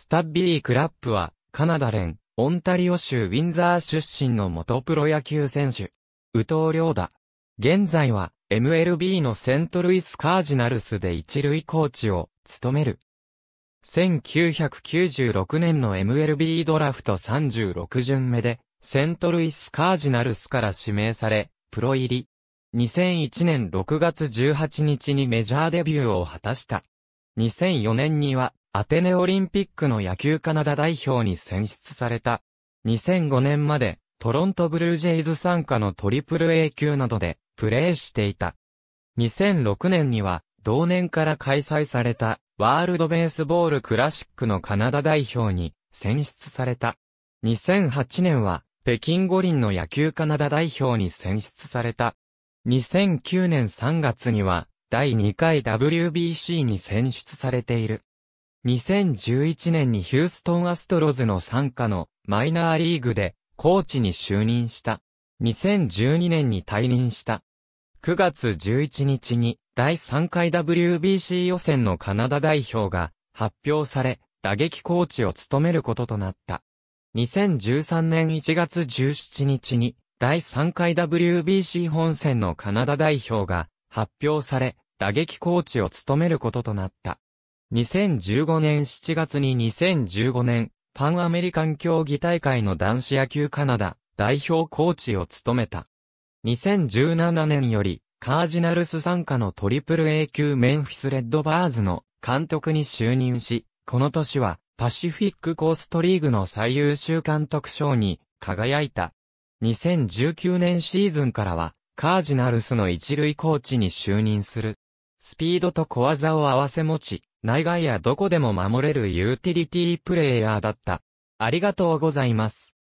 スタッビー・クラップは、カナダ連、オンタリオ州ウィンザー出身の元プロ野球選手。宇藤良だ。現在は、MLB のセントルイス・カージナルスで一塁コーチを、務める。1996年の MLB ドラフト36巡目で、セントルイス・カージナルスから指名され、プロ入り。2001年6月18日にメジャーデビューを果たした。2004年にはアテネオリンピックの野球カナダ代表に選出された。2005年までトロントブルージェイズ参加のトリプル A 級などでプレーしていた。2006年には同年から開催されたワールドベースボールクラシックのカナダ代表に選出された。2008年は北京五輪の野球カナダ代表に選出された。2009年3月には第2回 WBC に選出されている。2011年にヒューストンアストロズの参加のマイナーリーグでコーチに就任した。2012年に退任した。9月11日に第3回 WBC 予選のカナダ代表が発表され、打撃コーチを務めることとなった。2013年1月17日に第3回 WBC 本戦のカナダ代表が発表され、打撃コーチを務めることとなった。2015年7月に2015年、パンアメリカン競技大会の男子野球カナダ代表コーチを務めた。2017年より、カージナルス参加のトリプル A 級メンフィスレッドバーズの監督に就任し、この年はパシフィックコーストリーグの最優秀監督賞に輝いた。2019年シーズンからはカージナルスの一塁コーチに就任する。スピードと小技を合わせ持ち、内外やどこでも守れるユーティリティプレイヤーだった。ありがとうございます。